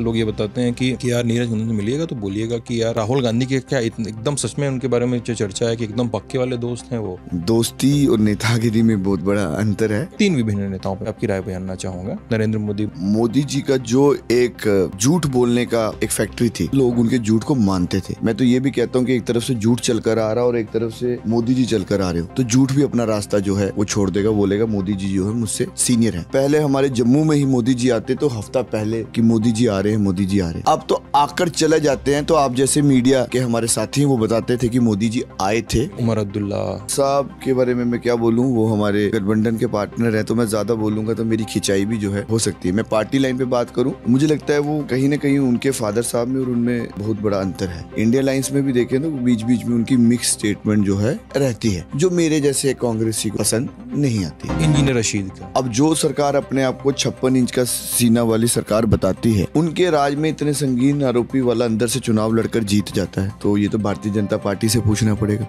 लोग ये बताते हैं कि, कि यार नीरज गुंजन से मिलिएगा तो बोलिएगा कि यार राहुल गांधी के क्या एकदम सच में उनके बारे में जो चर्चा है कि एकदम पक्के वाले दोस्त हैं वो दोस्ती और नेतागिरी में बहुत बड़ा अंतर है तीन विभिन्न नेताओं पर आपकी राय जानना चाहूंगा नरेंद्र मोदी मोदी जी का जो एक झूठ बोलने का एक फैक्ट्री थी लोग उनके झूठ को मानते थे मैं तो ये भी कहता हूँ की एक तरफ से झूठ चलकर आ रहा और एक तरफ से मोदी जी चलकर आ रहे हो तो झूठ भी अपना रास्ता जो है वो छोड़ देगा बोलेगा मोदी जी जो है मुझसे सीनियर है पहले हमारे जम्मू में ही मोदी जी आते तो हफ्ता पहले की मोदी जी आ रहे हैं मोदी जी आ रहे हैं अब तो आकर चले जाते हैं तो आप जैसे मीडिया के हमारे साथी हैं वो बताते थे कि मोदी जी आए थे उमर अब्दुल्ला साहब के बारे में मैं क्या बोलूँ वो हमारे गठबंधन के पार्टनर है तो मैं ज्यादा बोलूंगा तो मेरी खिंचाई भी जो है हो सकती है मैं पार्टी लाइन पे बात करूँ मुझे लगता है वो कहीं ना कहीं उनके फादर साहब में और उनमें बहुत बड़ा अंतर है इंडिया लाइन्स में भी देखे ना तो बीच बीच में उनकी मिक्स स्टेटमेंट जो है रहती है जो मेरे जैसे कांग्रेसी को पसंद नहीं आती इंजीनियर रशीद का अब जो सरकार अपने आप को छप्पन इंच का सीना वाली सरकार बताती है उन उनके राज में इतने संगीन आरोपी वाला अंदर से चुनाव लड़कर जीत जाता है तो ये तो भारतीय जनता पार्टी से पूछना पड़ेगा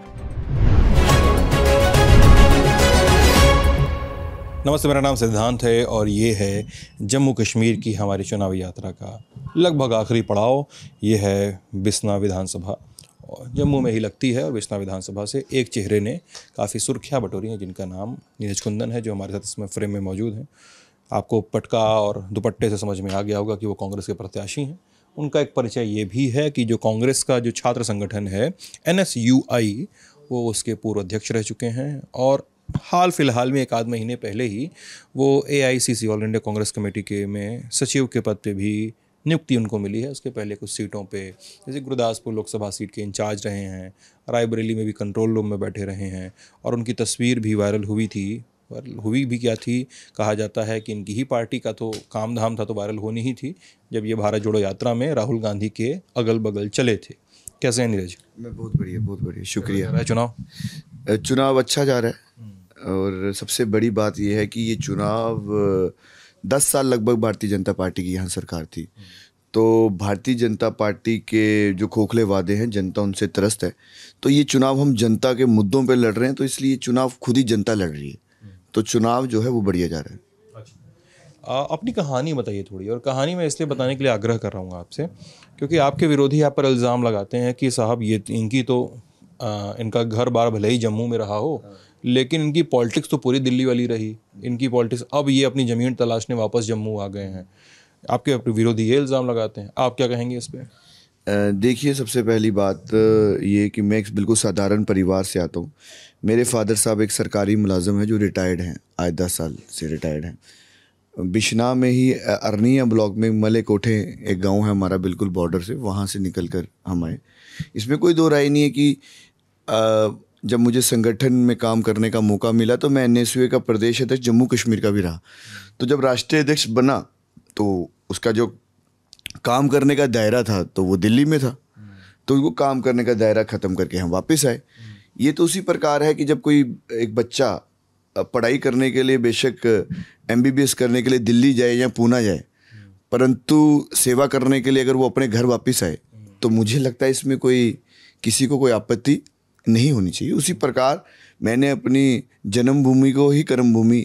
नमस्ते मेरा नाम सिद्धांत है और ये है जम्मू कश्मीर की हमारी चुनावी यात्रा का लगभग आखिरी पड़ाव ये है बिस्ना विधानसभा जम्मू में ही लगती है और बिस्ना विधानसभा से एक चेहरे ने काफ़ी सुर्खियाँ बटोरी हैं जिनका नाम नीरज कुंदन है जो हमारे साथ इसमें फ्रेम में मौजूद हैं आपको पटका और दुपट्टे से समझ में आ गया होगा कि वो कांग्रेस के प्रत्याशी हैं उनका एक परिचय ये भी है कि जो कांग्रेस का जो छात्र संगठन है एन वो उसके पूर्व अध्यक्ष रह चुके हैं और हाल फिलहाल में एक आध महीने पहले ही वो A I C C all India Congress committee के में सचिव के पद पे भी नियुक्ति उनको मिली है उसके पहले कुछ सीटों पे जैसे गुरदासपुर लोकसभा सीट के इंचार्ज रहे हैं रायबरेली में भी कंट्रोल रूम में बैठे रहे हैं और उनकी तस्वीर भी वायरल हुई थी वायरल हुई भी क्या थी कहा जाता है कि इनकी ही पार्टी का तो काम धाम था तो वायरल होनी ही थी जब ये भारत जोड़ो यात्रा में राहुल गांधी के अगल बगल चले थे कैसे हैं नीरज मैं बहुत बढ़िया बहुत बढ़िया शुक्रिया रहा चुनाव चुनाव अच्छा जा रहा है हम्म। और सबसे बड़ी बात यह है कि ये चुनाव दस साल लगभग भारतीय जनता पार्टी की यहाँ सरकार थी हम्म। तो भारतीय जनता पार्टी के जो खोखले वादे हैं जनता उनसे त्रस्त है तो ये चुनाव हम जनता के मुद्दों पे लड़ रहे हैं तो इसलिए चुनाव खुद ही जनता लड़ रही है तो चुनाव जो है वो बढ़िया जा रहा है अच्छा। आ, अपनी कहानी बताइए थोड़ी और कहानी मैं इसलिए बताने के लिए आग्रह कर रहा हूँ आपसे क्योंकि आपके विरोधी आप पर इल्ज़ाम लगाते हैं कि साहब ये इनकी तो आ, इनका घर बार भले ही जम्मू में रहा हो लेकिन इनकी पॉलिटिक्स तो पूरी दिल्ली वाली रही इनकी पॉलिटिक्स अब ये अपनी ज़मीन तलाशने वापस जम्मू आ गए हैं आपके विरोधी ये इल्ज़ाम लगाते हैं आप क्या कहेंगे इस पर देखिए सबसे पहली बात ये कि मैं एक बिल्कुल साधारण परिवार से आता हूँ मेरे फादर साहब एक सरकारी मुलाजम है जो रिटायर्ड हैं आज दस साल से रिटायर्ड हैं बिशना में ही अरनिया ब्लॉक में मले कोठे एक गांव है हमारा बिल्कुल बॉर्डर से वहाँ से निकल कर हम आए इसमें कोई दो राय नहीं है कि आ, जब मुझे संगठन में काम करने का मौका मिला तो मैं एन का प्रदेश अध्यक्ष जम्मू कश्मीर का भी रहा तो जब राष्ट्रीय अध्यक्ष बना तो उसका जो काम करने का दायरा था तो वो दिल्ली में था तो उनको काम करने का दायरा ख़त्म करके हम वापस आए ये तो उसी प्रकार है कि जब कोई एक बच्चा पढ़ाई करने के लिए बेशक एम करने के लिए दिल्ली जाए या पूना जाए परंतु सेवा करने के लिए अगर वो अपने घर वापस आए तो मुझे लगता है इसमें कोई किसी को कोई आपत्ति नहीं होनी चाहिए उसी प्रकार मैंने अपनी जन्मभूमि को ही कर्मभूमि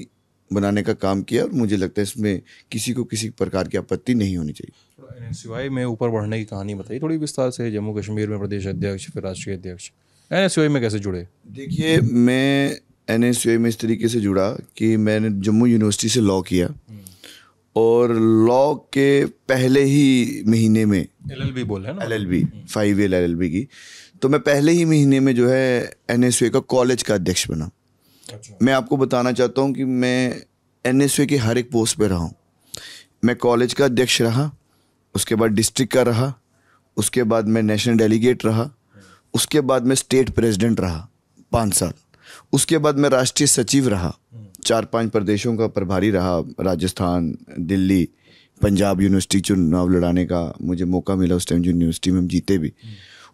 बनाने का काम किया और मुझे लगता है इसमें किसी को किसी प्रकार की आपत्ति नहीं होनी चाहिए सिवाय में ऊपर बढ़ने की कहानी बताई थोड़ी विस्तार से जम्मू कश्मीर में प्रदेश अध्यक्ष फिर राष्ट्रीय अध्यक्ष एन एस में कैसे जुड़े देखिए मैं एन एस में इस तरीके से जुड़ा कि मैंने जम्मू यूनिवर्सिटी से लॉ किया हम्म। और लॉ के पहले ही महीने में एल एल बी बोल L L B five L L B की तो मैं पहले ही महीने में जो है एन एस का कॉलेज का अध्यक्ष बना अच्छा। मैं आपको बताना चाहता हूँ कि मैं एन एस के हर एक पोस्ट पर रहा हूँ मैं कॉलेज का अध्यक्ष रहा उसके बाद डिस्ट्रिक्ट का रहा उसके बाद मैं नेशनल डेलीगेट रहा उसके बाद मैं स्टेट प्रेसिडेंट रहा पाँच साल उसके बाद मैं राष्ट्रीय सचिव रहा चार पांच प्रदेशों का प्रभारी रहा राजस्थान दिल्ली पंजाब यूनिवर्सिटी चुनाव लड़ाने का मुझे मौका मिला उस टाइम यूनिवर्सिटी में हम जीते भी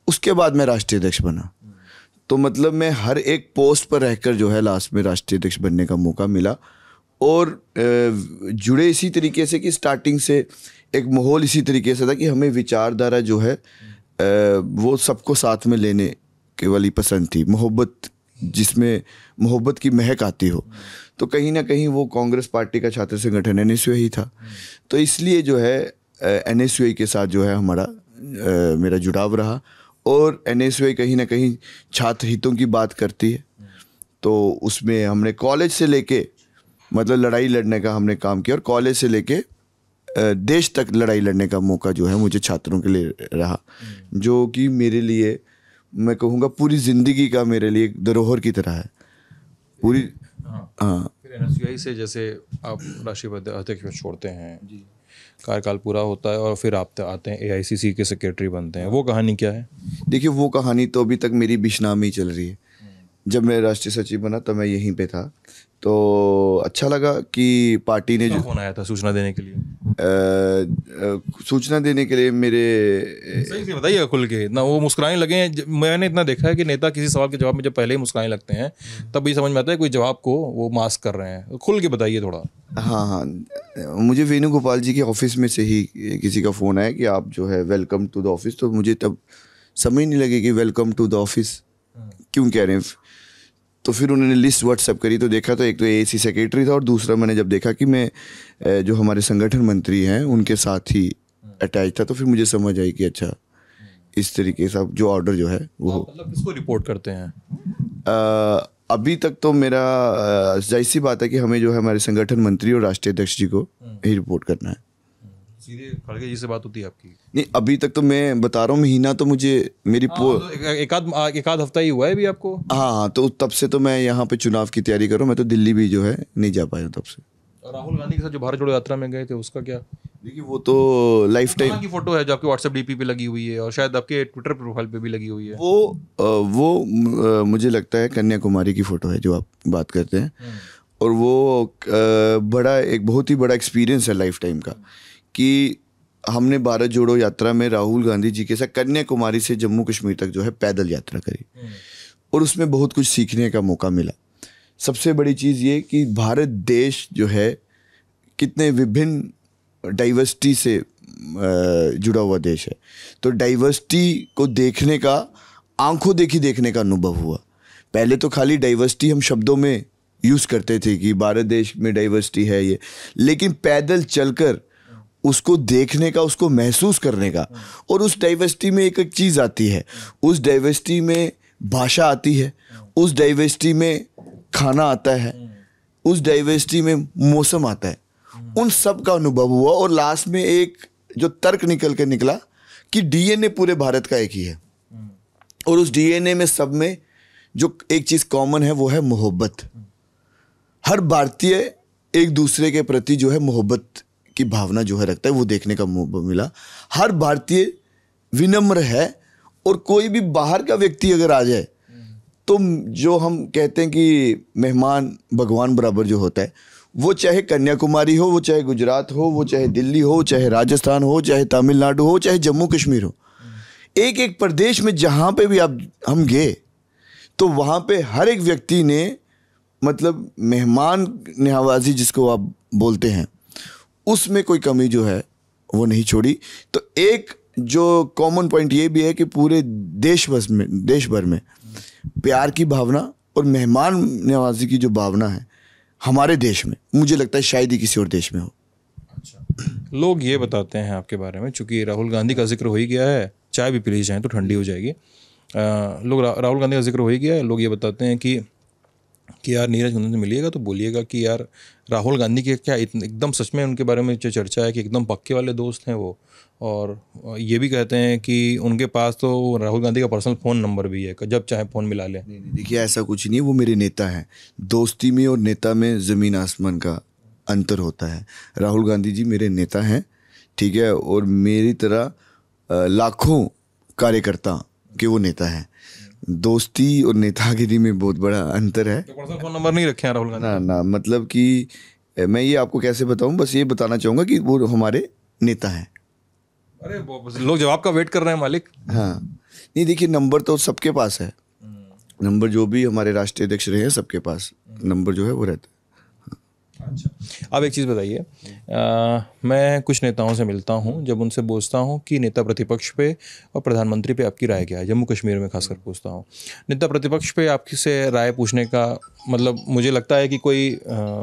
उसके बाद मैं राष्ट्रीय अध्यक्ष बना तो मतलब मैं हर एक पोस्ट पर रहकर जो है लास्ट में राष्ट्रीय अध्यक्ष बनने का मौका मिला और जुड़े इसी तरीके से कि स्टार्टिंग से एक माहौल इसी तरीके से था कि हमें विचारधारा जो है वो सबको साथ में लेने के वाली पसंद थी मोहब्बत जिसमें मोहब्बत की महक आती हो तो कहीं ना कहीं वो कांग्रेस पार्टी का छात्र संगठन एन ही था तो इसलिए जो है एन के साथ जो है हमारा आ, मेरा जुड़ाव रहा और एन कहीं ना कहीं छात्र हितों की बात करती है तो उसमें हमने कॉलेज से लेके मतलब लड़ाई लड़ने का हमने काम किया और कॉलेज से लेके देश तक लड़ाई लड़ने का मौका जो है मुझे छात्रों के लिए रहा हम्म। जो कि मेरे लिए मैं कहूँगा पूरी ज़िंदगी का मेरे लिए धरोहर की तरह है पूरी हाँ, हाँ। से जैसे आप राष्ट्रीय अध्यक्ष में छोड़ते हैं कार्यकाल पूरा होता है और फिर आप आते हैं ए के सेक्रेटरी बनते हैं वो कहानी क्या है देखिए वो कहानी तो अभी तक मेरी बिशनाम ही चल रही है हम्म। जब मैं राष्ट्रीय सचिव बना तब तो मैं यहीं पे था तो अच्छा लगा कि पार्टी ने जो फोन आया था सूचना देने के लिए सूचना देने के लिए मेरे बताइए खुल के ना वो मुस्कुराने लगे हैं मैंने इतना देखा है कि नेता किसी सवाल के जवाब में जब पहले ही मुस्कुराने लगते हैं हम्म। तब ये समझ में आता है कोई जवाब को वो मास्क कर रहे हैं खुल के बताइए थोड़ा हाँ हाँ मुझे वेणुगोपाल जी के ऑफिस में से ही किसी का फ़ोन आया कि आप जो है वेलकम टू द ऑफिस तो मुझे तब समझ नहीं लगे कि वेलकम टू द ऑफिस हाँ। क्यों कह रहे हैं तो फिर उन्होंने लिस्ट व्हाट्सअप करी तो देखा तो एक तो ए सेक्रेटरी था और दूसरा मैंने जब देखा कि मैं जो हमारे संगठन मंत्री हैं उनके साथ ही अटैच था तो फिर मुझे समझ आई कि अच्छा इस तरीके से जो ऑर्डर जो है वो हाँ, मतलब किसको रिपोर्ट करते हैं आ, अभी तक तो मेरा जाहिर सी बात है कि हमें जो है हमारे संगठन मंत्री और राष्ट्रीय अध्यक्ष जी को हम्म। ही रिपोर्ट करना है सीधे जी से बात होती है आपकी नहीं अभी तक तो मैं बता रहा हूँ महीना तो मुझे मेरी हाँ, पो तो एक आध एक आध हफ्ता ही हुआ है अभी आपको हाँ हाँ तो तब से तो मैं यहाँ पे चुनाव की तैयारी कर रहा हूँ मैं तो दिल्ली भी जो है नहीं जा पाया तब से राहुल गांधी के साथ जो भारत जोड़ो यात्रा में गए थे उसका क्या देखिए वो तो लाइफ टाइम की फोटो है जो आपके व्हाट्सएप डीपी पे लगी हुई है और शायद आपके ट्विटर प्रोफाइल पे भी लगी हुई है वो वो मुझे लगता है कन्याकुमारी की फोटो है जो आप बात करते हैं हम्म। और वो बड़ा एक बहुत ही बड़ा एक्सपीरियंस है लाइफ टाइम का कि हमने भारत जोड़ो यात्रा में राहुल गांधी जी के साथ कन्याकुमारी से जम्मू कश्मीर तक जो है पैदल यात्रा करी हम्म। और उसमें बहुत कुछ सीखने का मौका मिला सबसे बड़ी चीज़ ये कि भारत देश जो है कितने विभिन्न डाइवर्सिटी से जुड़ा हुआ देश है तो डाइवर्सिटी को देखने का आंखों देखी देखने का अनुभव हुआ पहले तो खाली डाइवर्सिटी हम शब्दों में यूज़ करते थे कि भारत देश में डाइवर्सिटी है ये लेकिन पैदल चलकर उसको देखने का उसको महसूस करने का और उस डाइवर्सिटी में एक एक चीज़ आती है उस डाइवर्सिटी में भाषा आती है उस डाइवर्सिटी में खाना आता है उस डाइवर्सिटी में मौसम आता है उन सब का अनुभव हुआ और लास्ट में एक जो तर्क निकल के निकला कि डीएनए पूरे भारत का एक ही है और उस डीएनए में सब में जो एक चीज़ कॉमन है वो है मोहब्बत हर भारतीय एक दूसरे के प्रति जो है मोहब्बत की भावना जो है रखता है वो देखने का मिला हर भारतीय विनम्र है और कोई भी बाहर का व्यक्ति अगर आ जाए तो जो हम कहते हैं कि मेहमान भगवान बराबर जो होता है वो चाहे कन्याकुमारी हो वो चाहे गुजरात हो वो चाहे दिल्ली हो चाहे राजस्थान हो चाहे तमिलनाडु हो चाहे जम्मू कश्मीर हो एक एक प्रदेश में जहाँ पे भी आप हम गए तो वहाँ पे हर एक व्यक्ति ने मतलब मेहमान नवाजी जिसको आप बोलते हैं उसमें कोई कमी जो है वो नहीं छोड़ी तो एक जो कॉमन पॉइंट ये भी है कि पूरे देश भर में देश भर में प्यार की भावना और मेहमान नवाजी की जो भावना है हमारे देश में मुझे लगता है शायद ही किसी और देश में हो अच्छा लोग ये बताते हैं आपके बारे में चूँकि राहुल गांधी का जिक्र हो ही गया है चाय भी पी ली जाए तो ठंडी हो जाएगी आ, लोग रा, राहुल गांधी का जिक्र हो ही गया है लोग ये बताते हैं कि कि यार नीरज कुंदन से मिलिएगा तो बोलिएगा कि यार राहुल गांधी के क्या एकदम सच में उनके बारे में जो चर्चा है कि एकदम पक्के वाले दोस्त हैं वो और ये भी कहते हैं कि उनके पास तो राहुल गांधी का पर्सनल फ़ोन नंबर भी है जब चाहे फ़ोन मिला लें देखिए ऐसा कुछ नहीं वो मेरे नेता हैं दोस्ती में और नेता में ज़मीन आसमान का अंतर होता है राहुल गांधी जी मेरे नेता हैं ठीक है और मेरी तरह लाखों कार्यकर्ता के वो नेता हैं दोस्ती और नेतागिरी में बहुत बड़ा अंतर है तो फोन नंबर नहीं रखे राहुल गांधी ना ना मतलब कि मैं ये आपको कैसे बताऊं बस ये बताना चाहूँगा कि वो हमारे नेता हैं अरे लोग जवाब का वेट कर रहे हैं मालिक हाँ नहीं देखिए नंबर तो सबके पास है हम्म। नंबर जो भी हमारे राष्ट्रीय अध्यक्ष रहे हैं सबके पास नंबर जो है वो रहता है अच्छा अब एक चीज़ बताइए मैं कुछ नेताओं से मिलता हूँ जब उनसे पूछता हूँ कि नेता प्रतिपक्ष पे और प्रधानमंत्री पे आपकी राय क्या है जम्मू कश्मीर में खासकर पूछता हूँ नेता प्रतिपक्ष पे आपकी से राय पूछने का मतलब मुझे लगता है कि कोई आ,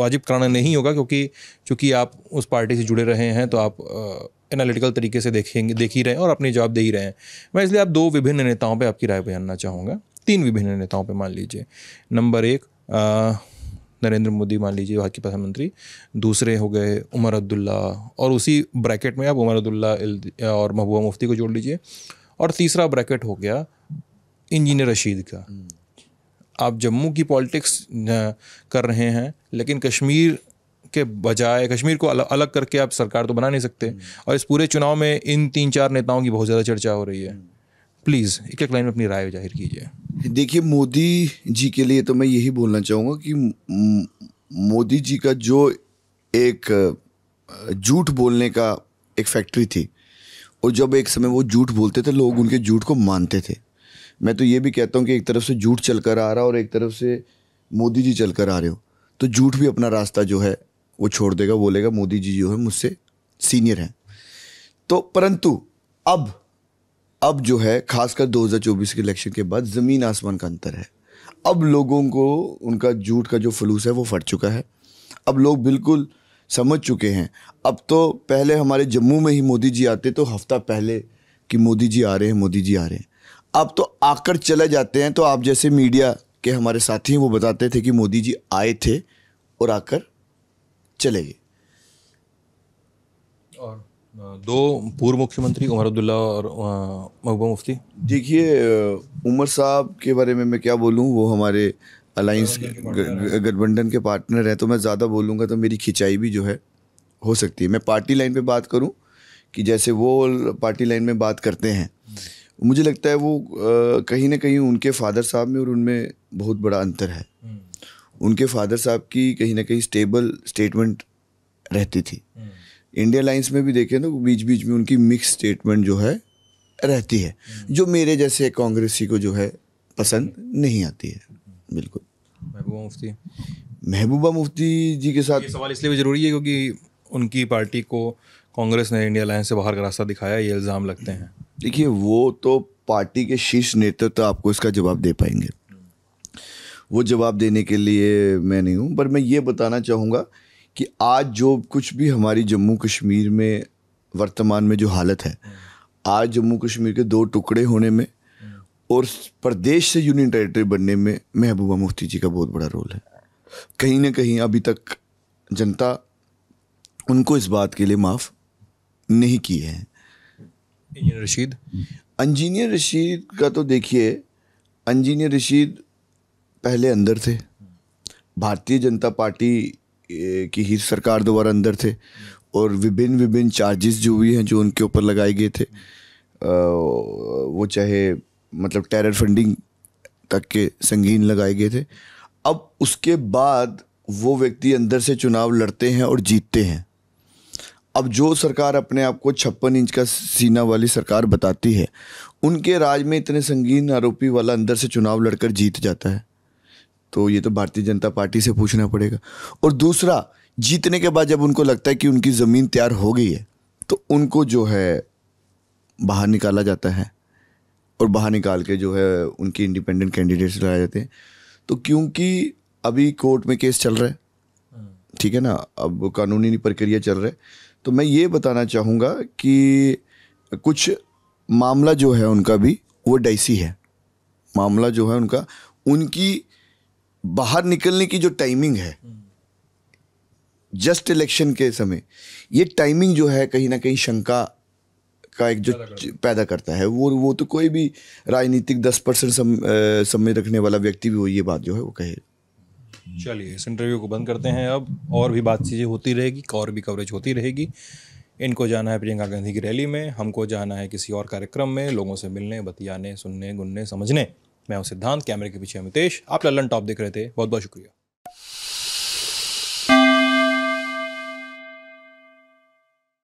वाजिब कराना नहीं होगा क्योंकि चूँकि आप उस पार्टी से जुड़े रहे हैं तो आप एनालिटिकल तरीके से देखेंगे देख ही रहे हैं और अपनी जवाब दे ही रहे हैं मैं इसलिए आप दो विभिन्न नेताओं पर आपकी राय जानना चाहूँगा तीन विभिन्न नेताओं पर मान लीजिए नंबर एक नरेंद्र मोदी मान लीजिए वहाँ के प्रधानमंत्री दूसरे हो गए उमर अब्दुल्ला और उसी ब्रैकेट में आप उमर अब्दुल्ला और महबूबा मुफ्ती को जोड़ लीजिए और तीसरा ब्रैकेट हो गया इंजीनियर रशीद का हम्म। आप जम्मू की पॉलिटिक्स कर रहे हैं लेकिन कश्मीर के बजाय कश्मीर को अलग अलग करके आप सरकार तो बना नहीं सकते हम्म। और इस पूरे चुनाव में इन तीन चार नेताओं की बहुत ज़्यादा चर्चा हो रही है हम्म। प्लीज़ एक एक लाइन में अपनी राय जाहिर कीजिए देखिए मोदी जी के लिए तो मैं यही बोलना चाहूँगा कि मोदी जी का जो एक झूठ बोलने का एक फैक्ट्री थी और जब एक समय वो झूठ बोलते थे लोग उनके झूठ को मानते थे मैं तो ये भी कहता हूँ कि एक तरफ से झूठ चल कर आ रहा और एक तरफ से मोदी जी चल कर आ रहे हो तो झूठ भी अपना रास्ता जो है वो छोड़ देगा बोलेगा मोदी जी जो है मुझसे सीनियर हैं तो परंतु अब अब जो है खासकर 2024 के इलेक्शन के बाद ज़मीन आसमान का अंतर है अब लोगों को उनका झूठ का जो फलूस है वो फट चुका है अब लोग बिल्कुल समझ चुके हैं अब तो पहले हमारे जम्मू में ही मोदी जी आते तो हफ्ता पहले कि मोदी जी आ रहे हैं मोदी जी आ रहे हैं अब तो आकर चले जाते हैं तो आप जैसे मीडिया के हमारे साथी हैं वो बताते थे कि मोदी जी आए थे और आकर चले गए दो पूर्व मुख्यमंत्री उमर अब्दुल्ला और महबूबा मुफ्ती देखिए उमर साहब के बारे में मैं क्या बोलूँ वो हमारे अलाइंस गठबंधन के पार्टनर हैं तो मैं ज़्यादा बोलूँगा तो मेरी खिंचाई भी जो है हो सकती है मैं पार्टी लाइन पे बात करूँ कि जैसे वो पार्टी लाइन में बात करते हैं मुझे लगता है वो कहीं ना कहीं उनके फादर साहब में और उनमें बहुत बड़ा अंतर है हम्म। उनके फादर साहब की कहीं ना कहीं स्टेबल स्टेटमेंट रहती थी हम्म। इंडिया लाइंस में भी देखें तो बीच बीच में उनकी मिक्स स्टेटमेंट जो है रहती है हम्म। जो मेरे जैसे कांग्रेसी को जो है पसंद नहीं आती है बिल्कुल महबूबा मुफ्ती महबूबा मुफ्ती जी के साथ सवाल इसलिए भी ज़रूरी है क्योंकि उनकी पार्टी को कांग्रेस ने इंडिया लाइन से बाहर का रास्ता दिखाया ये इल्ज़ाम लगते हैं देखिए वो तो पार्टी के शीर्ष नेतृत्व तो आपको इसका जवाब दे पाएंगे वो जवाब देने के लिए मैं नहीं हूँ पर मैं ये बताना चाहूँगा कि आज जो कुछ भी हमारी जम्मू कश्मीर में वर्तमान में जो हालत है आज जम्मू कश्मीर के दो टुकड़े होने में और प्रदेश से यूनियन टेरिटरी बनने में महबूबा मुफ्ती जी का बहुत बड़ा रोल है कहीं ना कहीं अभी तक जनता उनको इस बात के लिए माफ़ नहीं किए हैं इंजीनियर रशीद इंजीनियर रशीद का तो देखिए इंजीनियर रशीद पहले अंदर थे भारतीय जनता पार्टी की ही सरकार दोबारा अंदर थे और विभिन्न विभिन्न चार्जेस जो भी हैं जो उनके ऊपर लगाए गए थे वो चाहे मतलब टेरर फंडिंग तक के संगीन लगाए गए थे अब उसके बाद वो व्यक्ति अंदर से चुनाव लड़ते हैं और जीतते हैं अब जो सरकार अपने आप को छप्पन इंच का सीना वाली सरकार बताती है उनके राज में इतने संगीन आरोपी वाला अंदर से चुनाव लड़कर जीत जाता है तो ये तो भारतीय जनता पार्टी से पूछना पड़ेगा और दूसरा जीतने के बाद जब उनको लगता है कि उनकी ज़मीन तैयार हो गई है तो उनको जो है बाहर निकाला जाता है और बाहर निकाल के जो है उनकी इंडिपेंडेंट कैंडिडेट्स लगाए जाते हैं तो क्योंकि अभी कोर्ट में केस चल रहा है ठीक है ना अब कानूनी प्रक्रिया चल रहा है तो मैं ये बताना चाहूँगा कि कुछ मामला जो है उनका भी वो डाइसी है मामला जो है उनका उनकी बाहर निकलने की जो टाइमिंग है जस्ट इलेक्शन के समय ये टाइमिंग जो है कहीं ना कहीं शंका का एक जो पैदा करता है वो वो तो कोई भी राजनीतिक दस परसेंट समय रखने वाला व्यक्ति भी हो ये बात जो है वो कहे चलिए इस इंटरव्यू को बंद करते हैं अब और भी बात चीज़ें होती रहेगी और भी कवरेज होती रहेगी इनको जाना है प्रियंका गांधी की रैली में हमको जाना है किसी और कार्यक्रम में लोगों से मिलने बतियाने सुनने गुनने समझने मैं हूं सिद्धांत कैमरे के पीछे अमितेश आप लल्लन टॉप देख रहे थे बहुत बहुत शुक्रिया